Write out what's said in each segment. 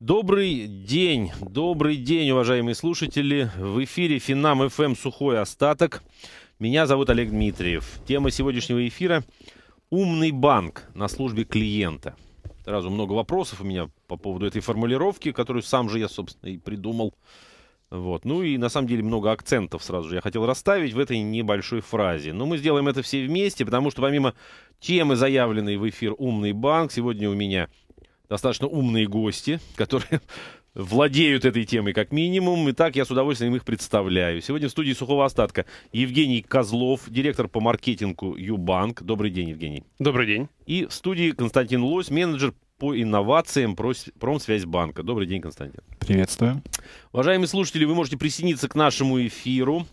Добрый день, добрый день, уважаемые слушатели. В эфире Финам ФМ эм «Сухой остаток». Меня зовут Олег Дмитриев. Тема сегодняшнего эфира – «Умный банк на службе клиента». Сразу много вопросов у меня по поводу этой формулировки, которую сам же я, собственно, и придумал. Вот. Ну и на самом деле много акцентов сразу же я хотел расставить в этой небольшой фразе. Но мы сделаем это все вместе, потому что помимо темы, заявленной в эфир «Умный банк», сегодня у меня – достаточно умные гости, которые владеют этой темой как минимум. И так я с удовольствием их представляю. Сегодня в студии сухого остатка Евгений Козлов, директор по маркетингу Юбанк. Добрый день, Евгений. Добрый день. И в студии Константин Лось, менеджер по инновациям Промсвязьбанка. Добрый день, Константин. Приветствую. Уважаемые слушатели, вы можете присоединиться к нашему эфиру.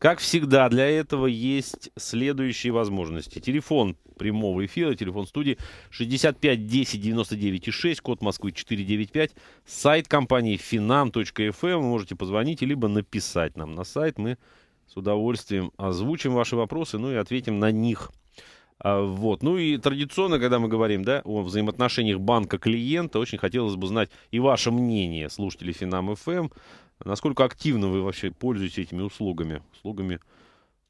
Как всегда, для этого есть следующие возможности. Телефон прямого эфира, телефон студии 65 10 99 и 6, код Москвы 495, сайт компании finan.fm. Эм. Вы можете позвонить, либо написать нам на сайт. Мы с удовольствием озвучим ваши вопросы, ну и ответим на них. А, вот. Ну и традиционно, когда мы говорим да, о взаимоотношениях банка-клиента, очень хотелось бы знать и ваше мнение, слушатели Финам ФМ. Насколько активно вы вообще пользуетесь этими услугами, услугами,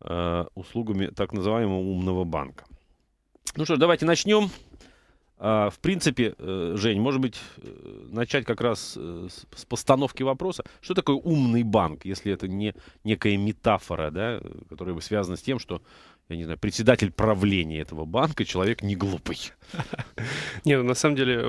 э, услугами так называемого умного банка? Ну что ж, давайте начнем. А, в принципе, э, Жень, может быть, э, начать как раз э, с постановки вопроса. Что такое умный банк, если это не некая метафора, да, которая связана с тем, что я не знаю, председатель правления этого банка, человек не глупый. Нет, ну, на самом деле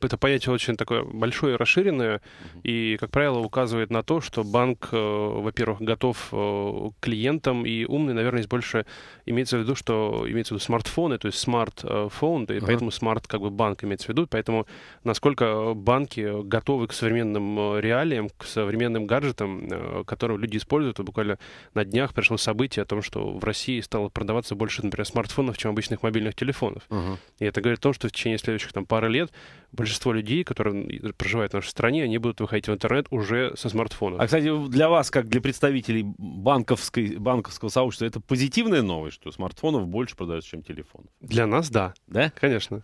это понятие очень такое большое и расширенное, и, как правило, указывает на то, что банк, э, во-первых, готов э, к клиентам, и умный, наверное, здесь больше имеется в виду, что имеется в виду смартфоны, то есть смартфон, э, и поэтому смарт как бы банк имеется в виду, поэтому насколько банки готовы к современным реалиям, к современным гаджетам, которые люди используют. Буквально на днях пришло событие о том, что в России стало продаваться больше, например, смартфонов, чем обычных мобильных телефонов. Uh-huh. И это говорит о том, что в течение следующих там, пары лет большинство людей, которые проживают в нашей стране, они будут выходить в интернет уже со смартфонов. А, кстати, для вас, как для представителей банковской, банковского сообщества, это позитивная новость, что смартфонов больше продается, чем телефонов? Для нас, да. Да? Конечно.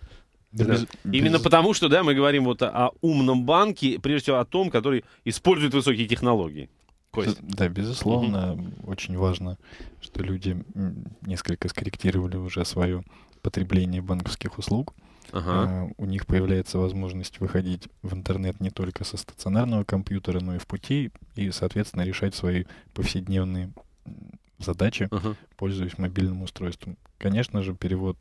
Да, да. Без, Именно без... потому, что да, мы говорим вот о, о умном банке, прежде всего о том, который использует высокие технологии. Кость. Да, безусловно, угу. очень важно, что люди несколько скорректировали уже свое потребление банковских услуг. Ага. Uh, у них появляется возможность выходить в интернет не только со стационарного компьютера, но и в пути, и, соответственно, решать свои повседневные задачи, ага. пользуясь мобильным устройством. Конечно же, перевод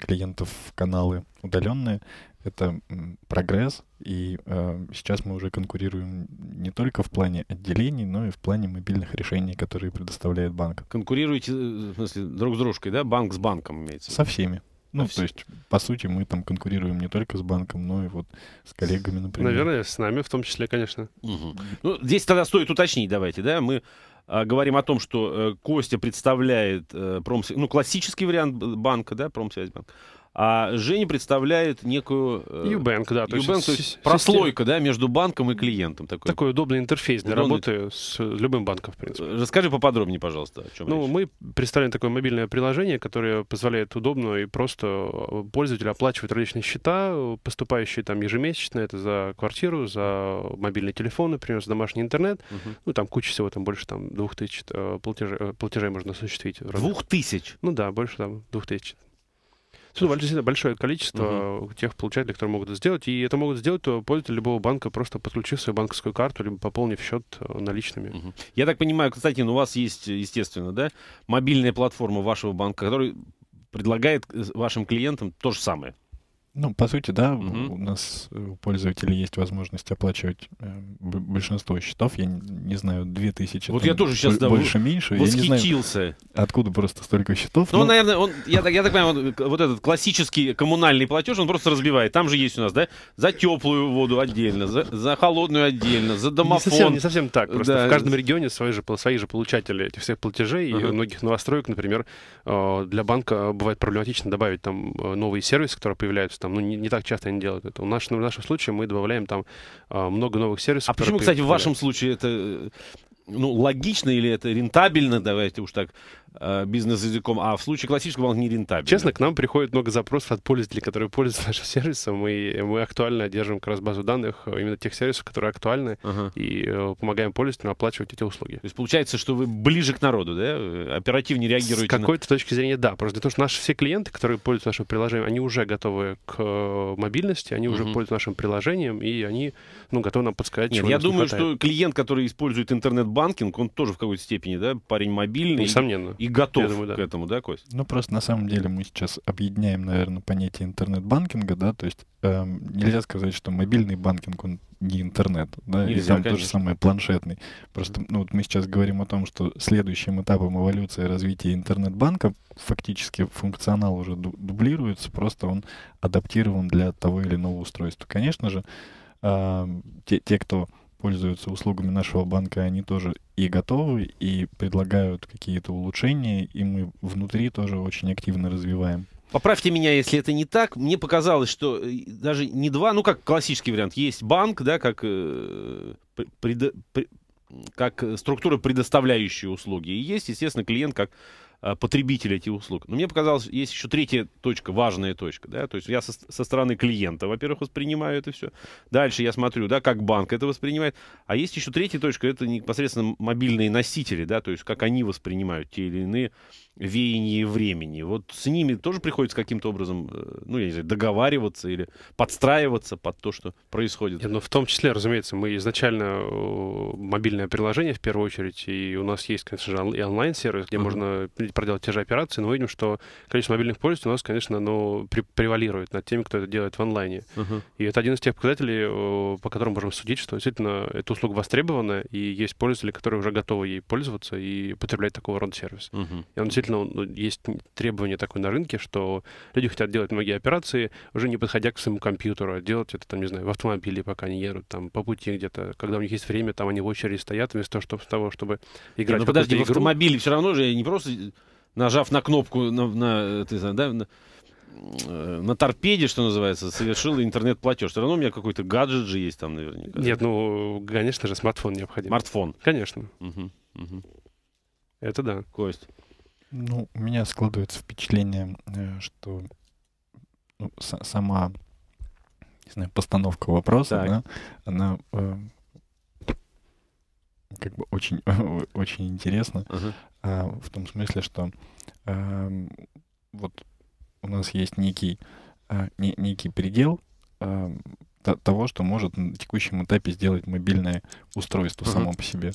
клиентов в каналы удаленные это прогресс, и э, сейчас мы уже конкурируем не только в плане отделений, но и в плане мобильных решений, которые предоставляет банк. Конкурируете, э, в смысле, друг с дружкой, да? Банк с банком имеется? Со всеми. Ну, Все. то есть, по сути, мы там конкурируем не только с банком, но и вот с коллегами, например. Наверное, с нами в том числе, конечно. Угу. Ну, здесь тогда стоит уточнить, давайте, да, мы а, говорим о том, что э, Костя представляет э, промсвязь, ну, классический вариант банка, да, промсвязьбанк, а Женя представляет некую... Юбэнк, да. Юбэнк, то есть, прослойка, да, между банком и клиентом. Такой, такой удобный интерфейс для удобный... работы с любым банком, в принципе. Расскажи поподробнее, пожалуйста, о чем Ну, речь. мы представляем такое мобильное приложение, которое позволяет удобно и просто э, пользователю оплачивать различные счета, поступающие там ежемесячно, это за квартиру, за мобильный телефон, например, за домашний интернет. Угу. Ну, там куча всего, там больше там двух тысяч э, платежей, э, платежей можно осуществить. Двух тысяч? Ну да, больше там двух тысяч. Ну, действительно большое количество угу. тех получателей, которые могут это сделать. И это могут сделать пользователи любого банка, просто подключив свою банковскую карту, либо пополнив счет э, наличными. Угу. Я так понимаю, кстати, ну, у вас есть, естественно, да, мобильная платформа вашего банка, которая предлагает э, вашим клиентам то же самое. Ну, по сути, да, угу. у нас э, у пользователей есть возможность оплачивать э, большинство счетов. Я не знаю, 2000. Вот я тоже сейчас больше, меньше. Восхитился. Я не знаю, откуда просто столько счетов? Ну, но... Ну, он, наверное, он, я, я так понимаю, он, вот этот классический коммунальный платеж, он просто разбивает. Там же есть у нас, да, за теплую воду отдельно, за, за холодную отдельно, за домофон. Не совсем, не совсем так. Просто да. в каждом регионе свои же, свои же получатели этих всех платежей. Угу. И у многих новостроек, например, э, для банка бывает проблематично добавить там новые сервисы, которые появляются там, ну, не, не так часто они делают это. У нас, в нашем случае мы добавляем там а, много новых сервисов. А почему, кстати, в вашем случае это э, ну, логично или это рентабельно, давайте уж так Э, бизнес-языком, а в случае классического он нерентабельный. Честно, к нам приходит много запросов от пользователей, которые пользуются нашим сервисом, и мы актуально держим как раз базу данных э, именно тех сервисов, которые актуальны, ага. и э, помогаем пользователям оплачивать эти услуги. То есть получается, что вы ближе к народу, да? Оперативнее реагируете? С какой-то на... точки зрения, да. Просто потому что наши все клиенты, которые пользуются нашим приложением, они уже готовы к мобильности, они угу. уже пользуются нашим приложением, и они ну, готовы нам подсказать, Нет, чего я думаю, не что клиент, который использует интернет-банкинг, он тоже в какой-то степени, да, парень мобильный. Ну, несомненно и готов думаю, да. к этому, да, Кость? Ну, просто на самом деле мы сейчас объединяем, наверное, понятие интернет-банкинга, да, то есть эм, нельзя сказать, что мобильный банкинг, он не интернет, да, нельзя, и там конечно. то же самое планшетный. Просто ну, вот мы сейчас говорим о том, что следующим этапом эволюции развития интернет-банка фактически функционал уже дублируется, просто он адаптирован для того или иного устройства. Конечно же, э, те, те, кто пользуются услугами нашего банка, они тоже и готовы, и предлагают какие-то улучшения, и мы внутри тоже очень активно развиваем. Поправьте меня, если это не так. Мне показалось, что э, даже не два, ну как классический вариант, есть банк, да, как, э, пред, пред, как э, структура, предоставляющая услуги. И есть, естественно, клиент как Э, потребителя этих услуг. Но мне показалось, есть еще третья точка, важная точка. Да? То есть я со, со стороны клиента, во-первых, воспринимаю это все. Дальше я смотрю, да, как банк это воспринимает. А есть еще третья точка, это непосредственно мобильные носители, да, то есть как они воспринимают те или иные веяние времени. Вот с ними тоже приходится каким-то образом, э, ну, я не знаю, договариваться или подстраиваться под то, что происходит. Нет, ну, в том числе, разумеется, мы изначально э, мобильное приложение в первую очередь, и у нас есть, конечно же, и онлайн-сервис, где uh-huh. можно проделать те же операции, но мы видим, что количество мобильных пользователей у нас, конечно, ну, превалирует над теми, кто это делает в онлайне. Uh-huh. И это один из тех показателей, э, по которым можем судить, что действительно эта услуга востребована, и есть пользователи, которые уже готовы ей пользоваться и потреблять такого рода сервис. Uh-huh. И он действительно ну, есть требование такое на рынке, что люди хотят делать многие операции, уже не подходя к своему компьютеру, а делать это, там, не знаю, в автомобиле, пока они едут, там, по пути где-то, когда у них есть время, там они в очереди стоят, вместо того, чтобы играть не, ну, в подожди, игру. в автомобиле все равно же не просто нажав на кнопку на, на, ты, да, на, э, на торпеде, что называется, совершил интернет-платеж. Все равно у меня какой-то гаджет же есть там наверняка. Нет, ну, конечно же, смартфон необходим. Смартфон. Конечно. Угу, угу. Это да. Кость. Ну, у меня складывается впечатление, э, что ну, сама, не знаю, постановка вопроса, да, она э, как бы очень, очень интересна uh-huh. э, в том смысле, что э, вот у нас есть некий, э, не, некий предел э, того, что может на текущем этапе сделать мобильное устройство uh-huh. само по себе.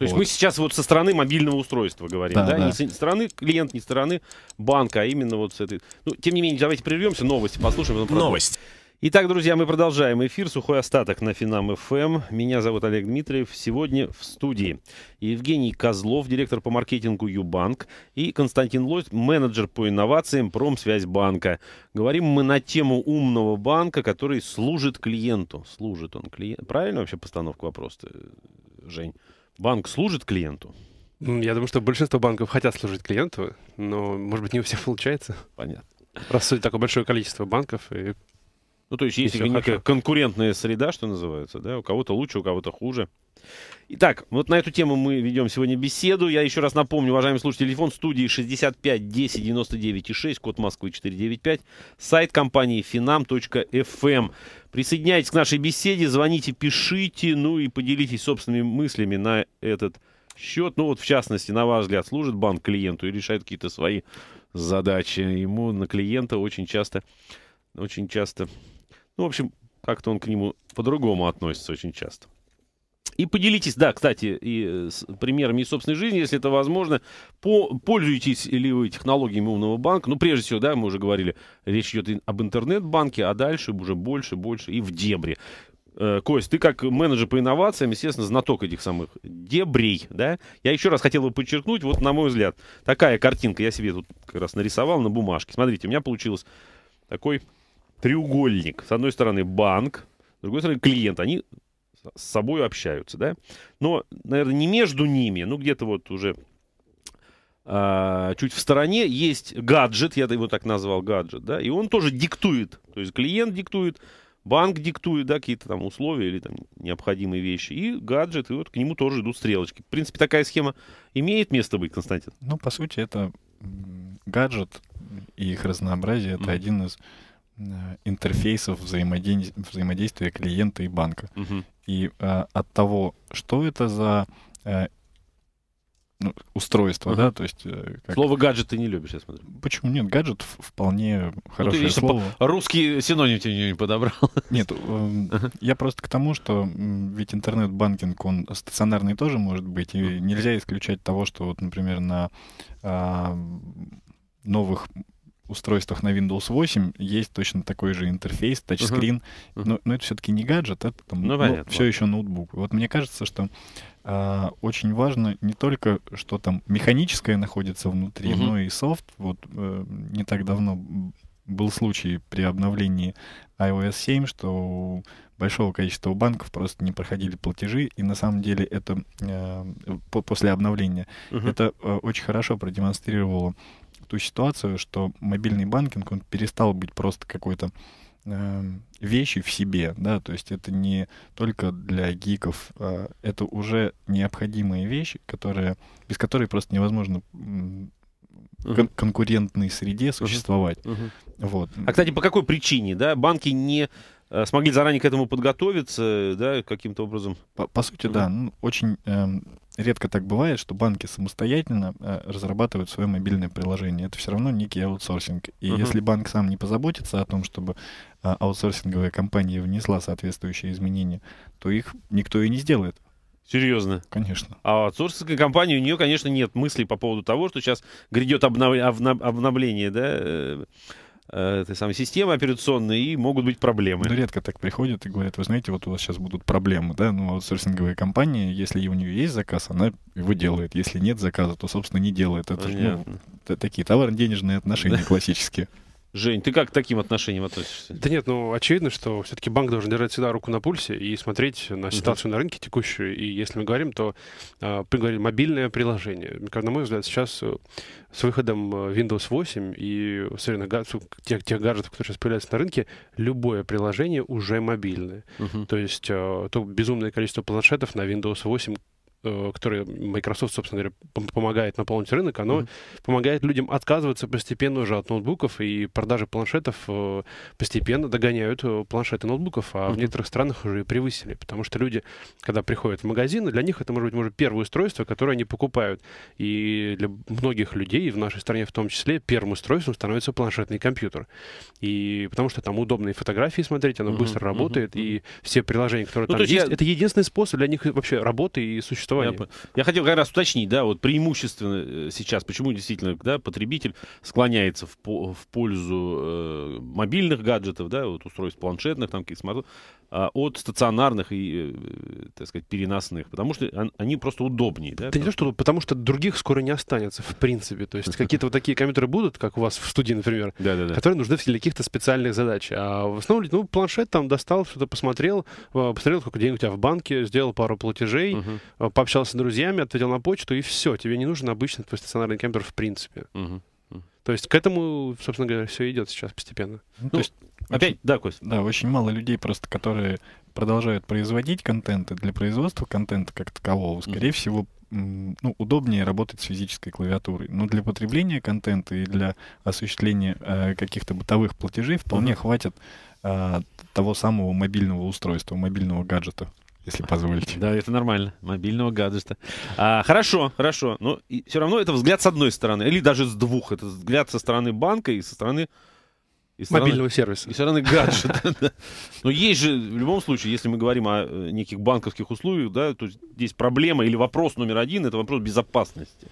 То есть вот. мы сейчас вот со стороны мобильного устройства говорим, да? да? да. Не со стороны клиента, не со стороны банка, а именно вот с этой... Ну, тем не менее, давайте прервемся, новости послушаем. Новость. Итак, друзья, мы продолжаем эфир. Сухой остаток на Финам ФМ. Меня зовут Олег Дмитриев. Сегодня в студии Евгений Козлов, директор по маркетингу Юбанк, и Константин Лось, менеджер по инновациям Промсвязьбанка. Говорим мы на тему умного банка, который служит клиенту. Служит он клиенту. Правильно вообще постановка вопроса, Жень? банк служит клиенту? Я думаю, что большинство банков хотят служить клиенту, но, может быть, не у всех получается. Понятно. Раз такое большое количество банков, и ну, то есть есть Если некая хочу. конкурентная среда, что называется, да, у кого-то лучше, у кого-то хуже. Итак, вот на эту тему мы ведем сегодня беседу. Я еще раз напомню, уважаемые слушатели, телефон студии 65 10 99 и 6, код Москвы 495, сайт компании finam.fm. Эм. Присоединяйтесь к нашей беседе, звоните, пишите, ну и поделитесь собственными мыслями на этот счет. Ну вот, в частности, на ваш взгляд, служит банк клиенту и решает какие-то свои задачи. Ему на клиента очень часто, очень часто ну, в общем, как-то он к нему по-другому относится очень часто. И поделитесь, да, кстати, и э, с примерами из собственной жизни, если это возможно. По, пользуетесь ли вы технологиями умного банка? Ну, прежде всего, да, мы уже говорили, речь идет об интернет-банке, а дальше уже больше, больше и в дебри. Э, Кость, ты как менеджер по инновациям, естественно, знаток этих самых дебрей, да? Я еще раз хотел бы подчеркнуть, вот на мой взгляд, такая картинка, я себе тут как раз нарисовал на бумажке. Смотрите, у меня получилось такой треугольник. С одной стороны банк, с другой стороны клиент. Они с собой общаются, да? Но, наверное, не между ними, ну где-то вот уже а, чуть в стороне есть гаджет, я его так назвал гаджет, да, и он тоже диктует, то есть клиент диктует, банк диктует, да, какие-то там условия или там необходимые вещи, и гаджет, и вот к нему тоже идут стрелочки. В принципе, такая схема имеет место быть, Константин? Ну, по сути, это гаджет и их разнообразие, это mm-hmm. один из Э, интерфейсов взаимодействия, взаимодействия клиента и банка. Угу. И э, от того, что это за э, ну, устройство, uh да, то есть... Э, как... Слово гаджет ты не любишь, я смотрю. Почему нет? Гаджет вполне хорошее ну, ты, слово. русский синоним тебе не подобрал. Нет, э, я просто к тому, что ведь интернет-банкинг, он стационарный тоже может быть, и нельзя исключать того, что вот, например, на а, новых устройствах на Windows 8 есть точно такой же интерфейс, тачскрин. Uh-huh. Uh-huh. Но, но это все-таки не гаджет, это там, ну, ну, понятно. все еще ноутбук. Вот мне кажется, что а, очень важно не только, что там механическое находится внутри, uh-huh. но и софт. Вот э, не так давно был случай при обновлении iOS 7, что у большого количества банков просто не проходили платежи, и на самом деле это э, по, после обновления uh-huh. это э, очень хорошо продемонстрировало ту ситуацию, что мобильный банкинг, он перестал быть просто какой-то э, вещи в себе, да, то есть это не только для гиков, э, это уже необходимая вещь, которая без которой просто невозможно кон конкурентной среде существовать. Uh -huh. Uh -huh. Вот. А, кстати, по какой причине, да, банки не э, смогли заранее к этому подготовиться, да, каким-то образом? По, по сути, uh -huh. да, ну, очень э, редко так бывает, что банки самостоятельно э, разрабатывают свое мобильное приложение. Это все равно некий аутсорсинг. И uh-huh. если банк сам не позаботится о том, чтобы э, аутсорсинговая компания внесла соответствующие изменения, то их никто и не сделает. Серьезно? Конечно. А аутсорсинговая компания, у нее, конечно, нет мыслей по поводу того, что сейчас грядет обнов... обновление, да? Э, Э, этой самой системы операционной, и могут быть проблемы. Да ну, редко так приходят и говорят, вы знаете, вот у вас сейчас будут проблемы, да, ну, но аутсорсинговая компания, если у нее есть заказ, она его делает, если нет заказа, то, собственно, не делает. Это ну, Понятно. ну, такие товарно-денежные отношения классические. Жень, ты как к таким отношениям относишься? Да нет, ну очевидно, что все-таки банк должен держать всегда руку на пульсе и смотреть на ситуацию uh-huh. на рынке текущую. И если мы говорим, то э, говорим, мобильное приложение. Как, на мой взгляд, сейчас э, с выходом э, Windows 8 и особенно тех, тех гаджетов, которые сейчас появляются на рынке, любое приложение уже мобильное. Uh-huh. То есть э, то безумное количество планшетов на Windows 8 Э, которое Microsoft, собственно говоря, помогает наполнить рынок, оно mm-hmm. помогает людям отказываться постепенно уже от ноутбуков, и продажи планшетов э, постепенно догоняют э, планшеты ноутбуков, а mm-hmm. в некоторых странах уже и превысили, потому что люди, когда приходят в магазин, для них это может быть может, первое устройство, которое они покупают. И для многих людей, в нашей стране в том числе, первым устройством становится планшетный компьютер. И потому что там удобные фотографии смотреть, оно mm-hmm. быстро работает, mm-hmm. и все приложения, которые ну, там есть, я... это единственный способ для них вообще работы и существования существования. Я, я хотел как раз уточнить, да, вот преимущественно э, сейчас, почему действительно, да, потребитель склоняется в, по, в пользу э, мобильных гаджетов, да, вот устройств планшетных, там каких-то смартфонов, а, от стационарных и, э, так сказать, переносных, потому что он, они просто удобнее, да? Ты потому... не что, потому что других скоро не останется, в принципе, то есть какие-то вот такие компьютеры будут, как у вас в студии, например, которые нужны для каких-то специальных задач, а в основном, ну, планшет там достал, что-то посмотрел, а, посмотрел, сколько денег у тебя в банке, сделал пару платежей, пообщался с друзьями, ответил на почту, и все. Тебе не нужен обычный твой стационарный кемпер в принципе. Угу. То есть к этому, собственно говоря, все идет сейчас постепенно. Ну, То есть, опять, очень, да, Кость. Да, очень мало людей просто, которые продолжают производить контент, и для производства контента как такового, скорее mm всего, ну, удобнее работать с физической клавиатурой. Но для потребления контента и для осуществления э, каких-то бытовых платежей вполне mm хватит э, того самого мобильного устройства, мобильного гаджета если позволите. Да, это нормально. Мобильного гаджета. А, хорошо, хорошо. Но ну, и все равно это взгляд с одной стороны, или даже с двух. Это взгляд со стороны банка и со стороны... И стороны, Мобильного сервиса. И со стороны гаджета. Но есть же, в любом случае, если мы говорим о э, неких банковских условиях, да, то здесь проблема или вопрос номер один — это вопрос безопасности.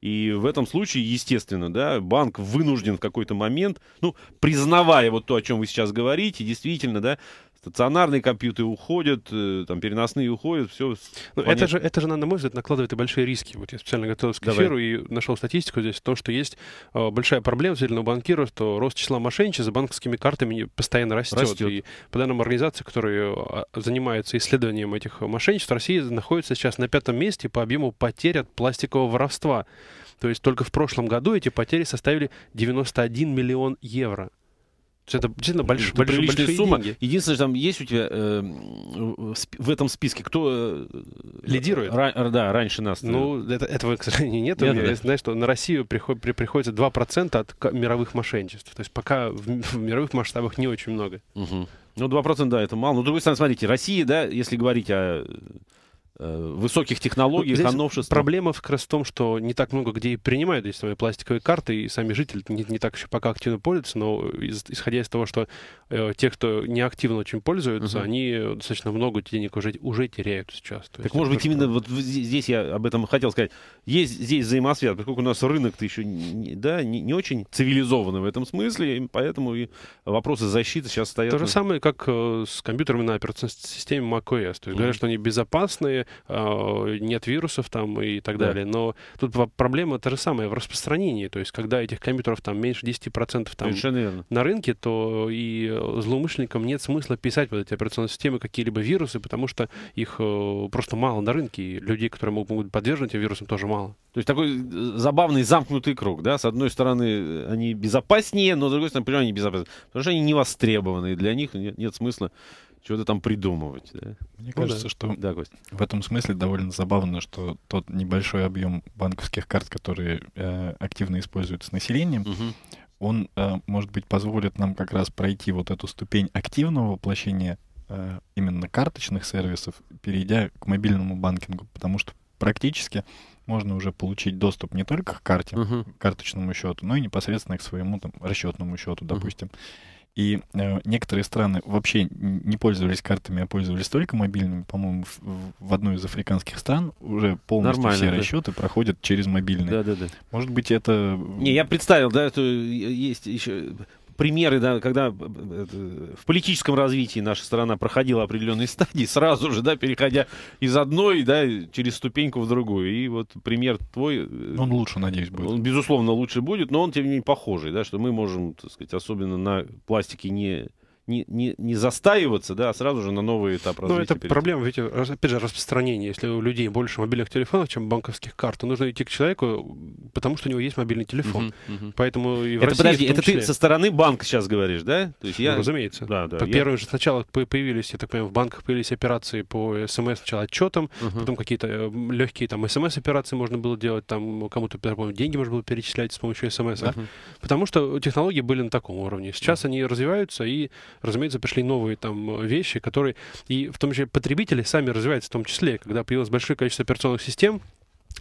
И в этом случае, естественно, да, банк вынужден в какой-то момент, ну, признавая вот то, о чем вы сейчас говорите, действительно, да, стационарные компьютеры уходят, э, там переносные уходят, все. Но ну, это же, это же, на мой взгляд, накладывает и большие риски. Вот я специально готовился к Давай. и нашел статистику здесь, то, что есть э, большая проблема в у банкира, что рост числа мошенничеств за банковскими картами постоянно растет. растет. И по данным организации, которая э, занимается исследованием этих мошенничеств, Россия находится сейчас на пятом месте по объему потерь от пластикового воровства. То есть только в прошлом году эти потери составили 91 миллион евро. Это действительно больш, это больш, большие сумма. деньги. Единственное, там есть у тебя э, в этом списке, кто э, лидирует? Ра, да, раньше нас. Э. Ну, это, этого, к сожалению, нет. нет да. Я знаю, что на Россию приход, при, приходится 2% от мировых мошенничеств. То есть пока в, в мировых масштабах не очень много. Угу. Ну, 2%, да, это мало. Но, ну, с другой стороны, смотрите, Россия, да, если говорить о Э, высоких технологий, ну, Здесь о новшествах. Проблема как раз в том, что не так много где и принимают эти самые пластиковые карты, и сами жители не, не так еще пока активно пользуются, но из, исходя из того, что э, те, кто неактивно очень пользуются, uh-huh. они достаточно много денег уже, уже теряют сейчас. То так может быть, именно вот здесь я об этом хотел сказать. Есть здесь взаимосвязь, поскольку у нас рынок-то еще не, да, не, не очень цивилизованный в этом смысле, и поэтому и вопросы защиты сейчас стоят. То же самое, как э, с компьютерами на операционной системе macOS. То есть uh-huh. говорят, что они безопасные, Э, нет вирусов там и так да. далее. Но тут проблема та же самая в распространении. То есть, когда этих компьютеров там меньше 10% там на рынке, то и э, злоумышленникам нет смысла писать вот эти операционные системы какие-либо вирусы, потому что их э, просто мало на рынке, и людей, которые могут подвержены этим вирусам, тоже мало. То есть такой забавный замкнутый круг, да? С одной стороны, они безопаснее, но с другой стороны, почему они безопасны? Потому что они не востребованы, и для них нет, нет смысла чего-то там придумывать. Да? Мне ну, кажется, да. что да, Кость. в этом смысле довольно забавно, что тот небольшой объем банковских карт, которые э, активно используются населением, угу. он, э, может быть, позволит нам как раз пройти вот эту ступень активного воплощения э, именно карточных сервисов, перейдя к мобильному банкингу, потому что практически можно уже получить доступ не только к карте, Угу. к карточному счету, но и непосредственно к своему там расчетному счету, допустим. Угу и э, некоторые страны вообще не пользовались картами, а пользовались только мобильными. По-моему, в, в одной из африканских стран уже полностью Нормально, все да. расчеты проходят через мобильные. Да, да, да. Может быть, это... Э, не, я представил, да, что есть еще примеры, да, когда э, в политическом развитии наша страна проходила определенные стадии, сразу же, да, переходя из одной, да, через ступеньку в другую. И вот пример твой... Э, ну, он лучше, надеюсь, будет. Он, безусловно, лучше будет, но он, тем не менее, похожий, да, что мы можем, так сказать, особенно на пластике не не, не, не застаиваться, да, а сразу же на новый этап развития. Ну, это перейти. проблема, видите, опять же, распространение, Если у людей больше мобильных телефонов, чем банковских карт, то нужно идти к человеку, потому что у него есть мобильный телефон. Uh-huh, uh-huh. Поэтому и в это, России подожди, в это числе... ты со стороны банка сейчас говоришь, да? То есть я... ну, разумеется. Да, да. По я... Первым же сначала появились, я так понимаю, в банках появились операции по смс сначала отчетам, uh-huh. потом какие-то э, легкие там смс-операции можно было делать, там кому-то, например, деньги можно было перечислять с помощью смс. Uh-huh. Потому что технологии были на таком уровне. Сейчас uh-huh. они развиваются и разумеется, пришли новые там э, вещи, которые и в том числе потребители сами развиваются, в том числе, когда появилось большое количество операционных систем,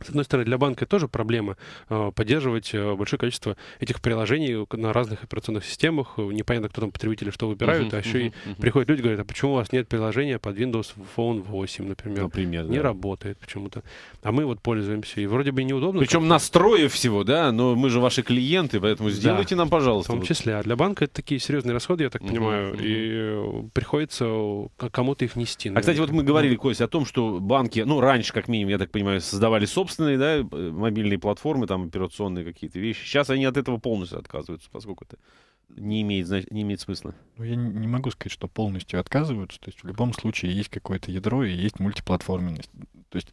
с одной стороны, для банка тоже проблема э, поддерживать э, большое количество этих приложений на разных операционных системах. Э, непонятно, кто там потребители что выбирают, uh-huh, а еще uh-huh, и uh-huh. приходят люди и говорят, а почему у вас нет приложения под Windows Phone 8, например? Например, Не да. работает почему-то. А мы вот пользуемся, и вроде бы неудобно. Причем как... настроив всего, да, но мы же ваши клиенты, поэтому сделайте да, нам, пожалуйста. В том числе. А для банка это такие серьезные расходы, я так uh-huh, понимаю, uh-huh. и приходится кому-то их нести. Наверное. А, кстати, вот мы говорили, ну. Кость, о том, что банки, ну, раньше, как минимум, я так понимаю, создавали собственные собственные, да, мобильные платформы, там, операционные какие-то вещи. Сейчас они от этого полностью отказываются, поскольку это не имеет, значит, не имеет смысла. Ну, я не могу сказать, что полностью отказываются. То есть в любом случае есть какое-то ядро и есть мультиплатформенность. То есть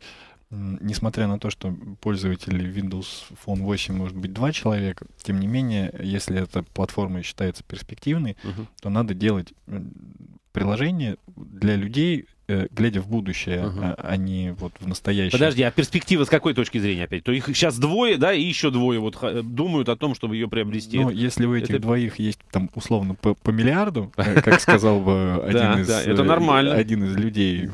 несмотря на то, что пользователи Windows Phone 8 может быть два человека, тем не менее, если эта платформа считается перспективной, uh-huh. то надо делать приложение для людей Э, глядя в будущее, угу. а не вот в настоящее. Подожди, а перспектива с какой точки зрения опять? То их сейчас двое, да, и еще двое вот думают о том, чтобы ее приобрести. Ну, если у этих это... двоих есть там условно по, по миллиарду, э, как сказал бы один из... Это э, нормально. Один из людей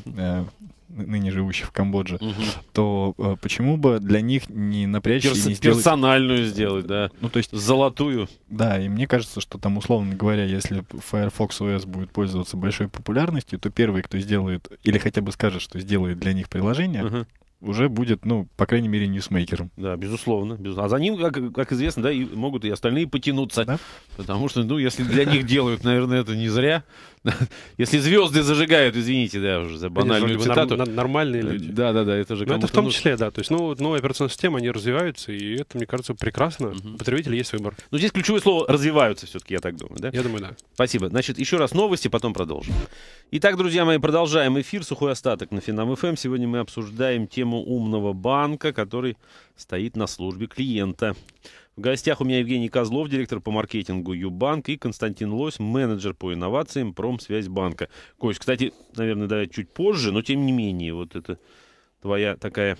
ныне живущих в Камбодже, угу. то э, почему бы для них не напрячь Перс- и не сделать... Персональную сделать, да. Ну, то есть... Золотую. Да, и мне кажется, что там, условно говоря, если Firefox OS будет пользоваться большой популярностью, то первый, кто сделает, или хотя бы скажет, что сделает для них приложение, угу уже будет, ну, по крайней мере, ньюсмейкером. Да, безусловно. безусловно. А за ним, как, как известно, да, и могут и остальные потянуться. Да? Потому что, ну, если для них делают, наверное, это не зря, Если звезды зажигают, извините, да, уже за банальную Конечно, цитату. Норм, нормальные э, люди. Да, да, да, это же ну, Это в том нужно. числе, да. То есть, ну, новые операционные системы, они развиваются, и это, мне кажется, прекрасно. Угу. У потребителя есть выбор. Но ну, здесь ключевое слово «развиваются» все-таки, я так думаю, да? Я думаю, да. Спасибо. Значит, еще раз новости, потом продолжим. Итак, друзья мои, продолжаем эфир «Сухой остаток» на Финам ФМ. Эм. Сегодня мы обсуждаем тему умного банка, который стоит на службе клиента. В гостях у меня Евгений Козлов, директор по маркетингу Юбанк, и Константин Лось, менеджер по инновациям Промсвязьбанка. Кость, кстати, наверное, давай чуть позже, но тем не менее, вот это твоя такая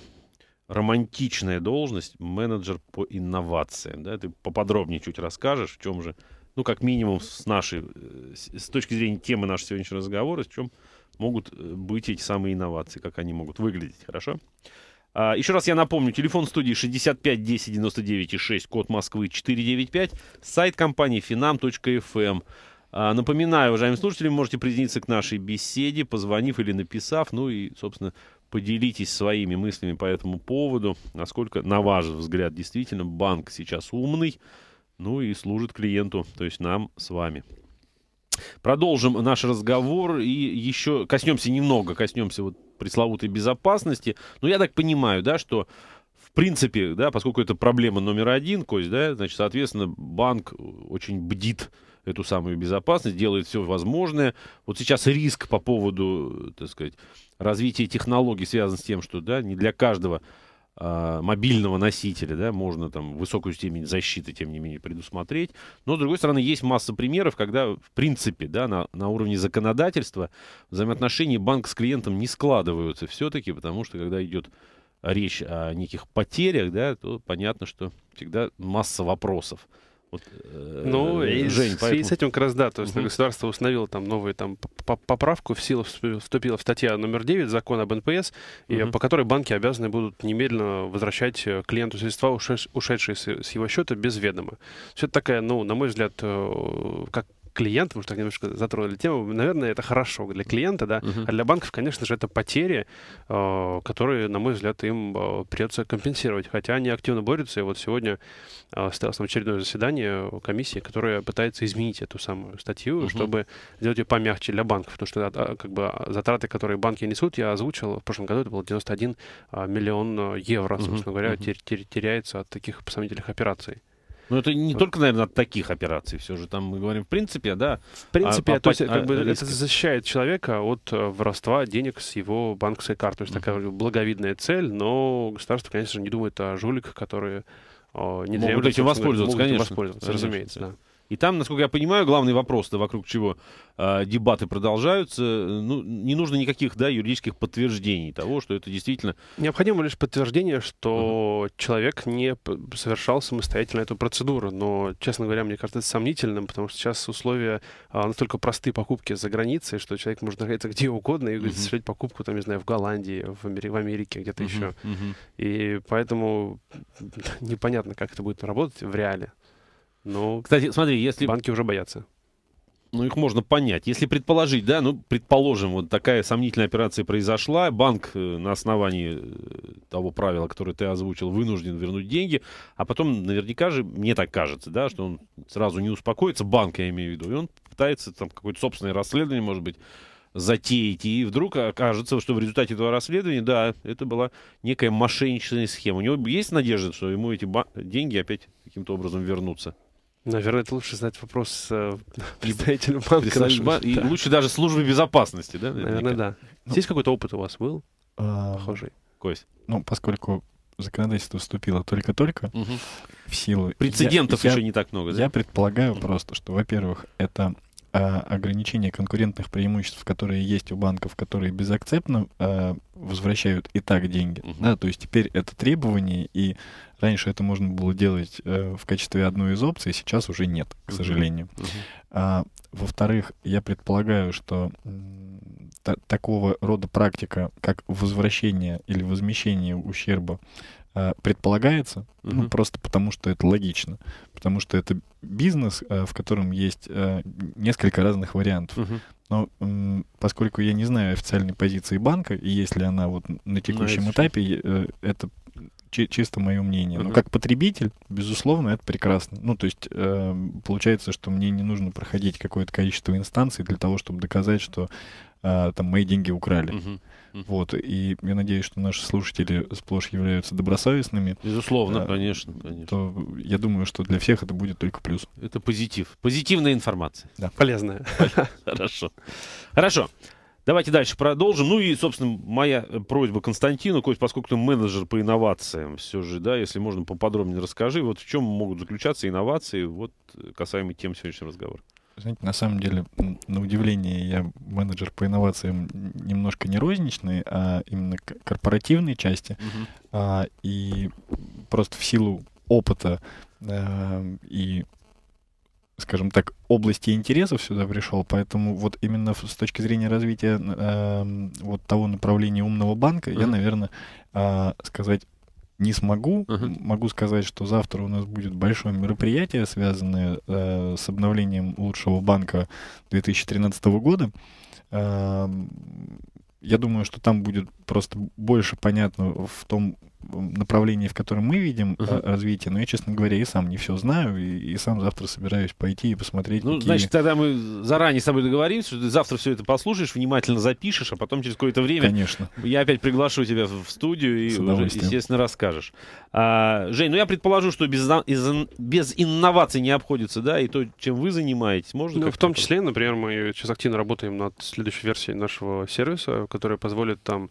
романтичная должность, менеджер по инновациям. Да? Ты поподробнее чуть расскажешь, в чем же, ну, как минимум, с нашей, э, с точки зрения темы нашего сегодняшнего разговора, в чем могут э, быть эти самые инновации, как они могут выглядеть, хорошо? Хорошо. А, еще раз я напомню, телефон студии 65 10 99 и 6, код Москвы 495, сайт компании finam.fm. Эм. А, напоминаю, уважаемые слушатели, можете присоединиться к нашей беседе, позвонив или написав, ну и, собственно, поделитесь своими мыслями по этому поводу, насколько, на ваш взгляд, действительно банк сейчас умный, ну и служит клиенту, то есть нам с вами. Продолжим наш разговор и еще коснемся немного, коснемся вот пресловутой безопасности. Но ну, я так понимаю, да, что в принципе, да, поскольку это проблема номер один, Кость, да, значит, соответственно, банк очень бдит эту самую безопасность, делает все возможное. Вот сейчас риск по поводу, так сказать, развития технологий связан с тем, что, да, не для каждого а, мобильного носителя, да, можно там высокую степень защиты, тем не менее, предусмотреть. Но, с другой стороны, есть масса примеров, когда, в принципе, да, на, на уровне законодательства взаимоотношения банк с клиентом не складываются все-таки, потому что, когда идет речь о неких потерях, да, то понятно, что всегда масса вопросов. Вот, э, ну, э, и, Жень, с, поэтому... с этим как раз, да, то есть угу. государство установило там новую там, поправку, в силу вступила в статья номер 9 закона об НПС, угу. и, по которой банки обязаны будут немедленно возвращать э, клиенту средства, ушедшие с, с его счета, без ведома. Все это такая, ну, на мой взгляд, э, как клиент, мы уже так немножко затронули тему, наверное, это хорошо для клиента, да, uh-huh. а для банков, конечно же, это потери, э, которые, на мой взгляд, им э, придется компенсировать, хотя они активно борются, и вот сегодня состоялось э, очередное заседание комиссии, которая пытается изменить эту самую статью, uh-huh. чтобы сделать ее помягче для банков, потому что а, а, как бы а, затраты, которые банки несут, я озвучил, в прошлом году это было 91 миллион евро, собственно uh-huh. говоря, uh-huh. теряется от таких сомнительных операций. Ну это не только, наверное, от таких операций. Все же там мы говорим, в принципе, да. В принципе, а, а то есть, как бы, а, это защищает человека от э, воровства денег с его банковской карты. То есть такая благовидная цель, но государство, конечно же, не думает о жуликах, которые не могут этим воспользоваться, могут конечно, воспользоваться, разумеется. Да. И там, насколько я понимаю, главный вопрос, то вокруг чего э, дебаты продолжаются, ну, не нужно никаких да, юридических подтверждений того, что это действительно... Необходимо лишь подтверждение, что uh-huh. человек не совершал самостоятельно эту процедуру. Но, честно говоря, мне кажется, это сомнительным, потому что сейчас условия а, настолько просты покупки за границей, что человек может находиться где угодно и uh-huh. совершать покупку, там, не знаю, в Голландии, в, Амери- в Америке, где-то uh-huh. еще. Uh-huh. И поэтому непонятно, как это будет работать в реале. Ну, Кстати, смотри, если... Банки уже боятся. Ну, их можно понять. Если предположить, да, ну, предположим, вот такая сомнительная операция произошла, банк э, на основании э, того правила, которое ты озвучил, вынужден вернуть деньги, а потом наверняка же, мне так кажется, да, что он сразу не успокоится, банк я имею в виду, и он пытается там какое-то собственное расследование, может быть, затеять, и вдруг окажется, что в результате этого расследования, да, это была некая мошенничная схема. У него есть надежда, что ему эти деньги опять каким-то образом вернутся? Наверное, это лучше задать вопрос э, представителю банка. И лучше даже службы безопасности, да? Наверное, да. Ну, Здесь какой-то опыт у вас был а... похожий? Кость. Ну, поскольку законодательство вступило только-только в силу... Прецедентов еще не так много, да? Я предполагаю просто, что, во-первых, это а, ограничение конкурентных преимуществ, которые есть у банков, которые безакцептно а, возвращают и так деньги. Угу. Да, то есть теперь это требование, и Раньше это можно было делать э, в качестве одной из опций, сейчас уже нет, к сожалению. Uh-huh. А, во-вторых, я предполагаю, что та- такого рода практика, как возвращение или возмещение ущерба, э, предполагается, uh-huh. ну, просто потому что это логично, потому что это бизнес, э, в котором есть э, несколько разных вариантов. Uh-huh. Но м, поскольку я не знаю официальной позиции банка, и если она вот на ну, текущем ну, этапе, э, это чисто мое мнение. Но как потребитель, безусловно, это прекрасно. Ну, то есть э, получается, что мне не нужно проходить какое-то количество инстанций для того, чтобы доказать, что э, там мои деньги украли. Вот. И я надеюсь, что наши слушатели сплошь являются добросовестными. Безусловно, э, конечно, конечно. То я думаю, что для всех это будет только плюс. Это позитив. Позитивная информация. Да. Полезная. Хорошо. Хорошо. Давайте дальше продолжим. Ну и, собственно, моя э, просьба Константину, Кость, поскольку ты менеджер по инновациям, все же, да, если можно, поподробнее расскажи, вот в чем могут заключаться инновации, вот э, касаемо тем сегодняшнего разговора. Знаете, на самом деле, на удивление, я менеджер по инновациям немножко не розничный, а именно корпоративной части. Угу. А, и просто в силу опыта э, и скажем так, области интересов сюда пришел, поэтому вот именно с точки зрения развития э, вот того направления умного банка, uh-huh. я, наверное, э, сказать не смогу. Uh-huh. Могу сказать, что завтра у нас будет большое мероприятие, связанное э, с обновлением лучшего банка 2013 года. Э, я думаю, что там будет просто больше понятно в том, направлении, в котором мы видим uh-huh. развитие, но я, честно говоря, и сам не все знаю, и, и сам завтра собираюсь пойти и посмотреть. Ну, какие... значит, тогда мы заранее с тобой договоримся, что ты завтра все это послушаешь, внимательно запишешь, а потом через какое-то время... Конечно. Я опять приглашу тебя в студию и уже, естественно, расскажешь. А, Жень, ну я предположу, что без, из, без инноваций не обходится, да, и то, чем вы занимаетесь, можно... Ну, в том числе, например, мы сейчас активно работаем над следующей версией нашего сервиса, которая позволит там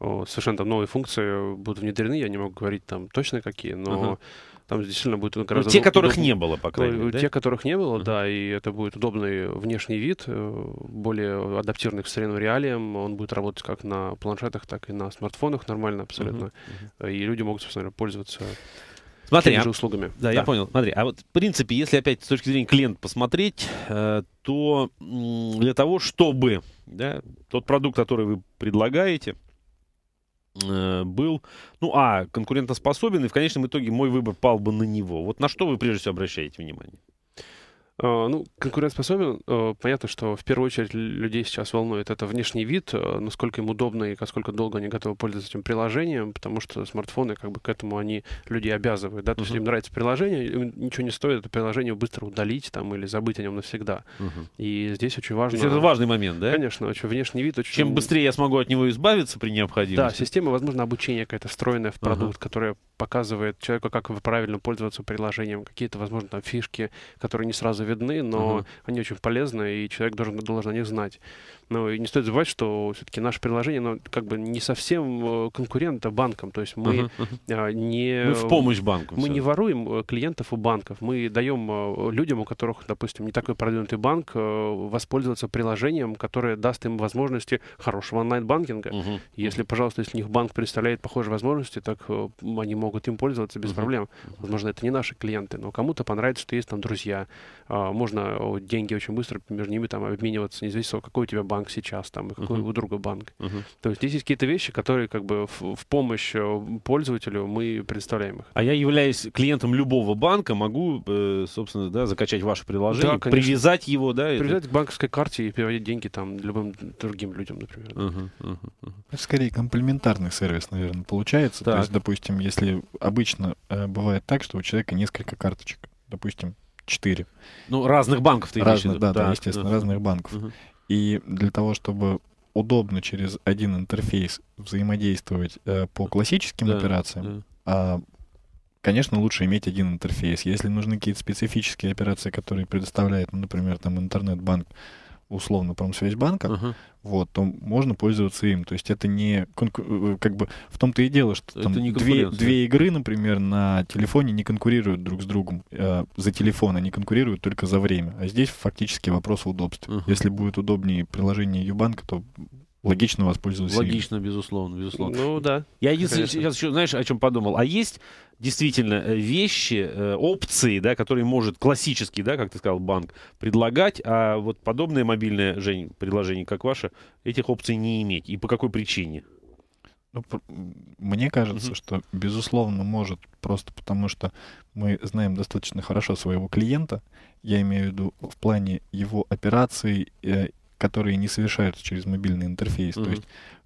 совершенно там новые функции будут внедрены, я не могу говорить там точно какие, но uh-huh. там действительно будет ну, гораздо... Ну, те, которых удоб... не было, по крайней мере, да? Те, которых не было, uh-huh. да, и это будет удобный внешний вид, э, более адаптированный к современным реалиям, он будет работать как на планшетах, так и на смартфонах нормально абсолютно, uh-huh. Uh-huh. и люди могут, собственно, пользоваться Смотри, а, услугами. Да, да, я понял. Смотри, а вот в принципе, если опять с точки зрения клиента посмотреть, э, то для того, чтобы да, тот продукт, который вы предлагаете, Э, был, ну, а, конкурентоспособен, и в конечном итоге мой выбор пал бы на него. Вот на что вы прежде всего обращаете внимание? Э, ну, конкурентоспособен. Э, понятно, что в первую очередь людей сейчас волнует это внешний вид, э, насколько им удобно и насколько долго они готовы пользоваться этим приложением, потому что смартфоны, как бы к этому они люди обязывают. Да? То uh-huh. есть им нравится приложение, им ничего не стоит это приложение быстро удалить там, или забыть о нем навсегда. Uh-huh. И здесь очень важно... То есть это важный момент, да? Конечно, очень внешний вид. Очень... Чем быстрее я смогу от него избавиться при необходимости. Да, система, возможно, обучение какая-то встроенная в продукт, uh-huh. которая показывает человеку, как правильно пользоваться приложением, какие-то, возможно, там фишки, которые не сразу видны, но угу. они очень полезны, и человек должен, должен о них знать. Но не стоит забывать, что все-таки наше приложение, оно как бы не совсем э, конкурента банкам. То есть мы uh-huh. не... Мы в помощь банкам, Мы все. не воруем э, клиентов у банков. Мы даем э, людям, у которых, допустим, не такой продвинутый банк, воспользоваться приложением, которое даст им возможности хорошего онлайн-банкинга. Uh-huh. Если, пожалуйста, если у них банк представляет похожие возможности, так они могут им пользоваться без uh-huh. проблем. Возможно, это не наши клиенты, но кому-то понравится, что есть там друзья. А, можно деньги очень быстро между ними там обмениваться, независимо, какой у тебя банк банк сейчас, там, и какой uh-huh. у друга банк. Uh-huh. То есть здесь есть какие-то вещи, которые как бы в, в помощь э, пользователю мы представляем их. А я являюсь клиентом любого банка, могу, э, собственно, да, закачать ваше приложение, да, привязать его, да? Привязать это... к банковской карте и переводить деньги там любым другим людям, например. Uh-huh. Uh-huh. Uh-huh. Скорее комплементарный сервис, наверное, получается. Так. То есть, допустим, если обычно э, бывает так, что у человека несколько карточек, допустим, четыре. Ну, разных банков ты имеешь в виду? Да, да, естественно, разных банков. Угу. И для того, чтобы удобно через один интерфейс взаимодействовать э, по классическим да, операциям, да. Э, конечно, лучше иметь один интерфейс. Если нужны какие-то специфические операции, которые предоставляет, ну, например, там интернет-банк, условно промсвязьбанка, uh-huh. вот, то можно пользоваться им. То есть это не э, как бы в том-то и дело, что это там две, две игры, например, на телефоне не конкурируют друг с другом э, за телефон, они конкурируют только за время. А здесь фактически вопрос удобства. Uh-huh. Если будет удобнее приложение Юбанка, то Логично воспользоваться. Логично, ими. безусловно, безусловно. Ну да. Я единственное, сейчас еще, знаешь, о чем подумал? А есть действительно э, вещи, э, опции, да, которые может классический, да, как ты сказал, банк предлагать, а вот подобное мобильное, Жень, предложение, как ваше, этих опций не иметь. И по какой причине? Ну, мне кажется, mm-hmm. что, безусловно, может, просто потому что мы знаем достаточно хорошо своего клиента, я имею в виду в плане его операций э, которые не совершаются через мобильный интерфейс. Mm-hmm. То есть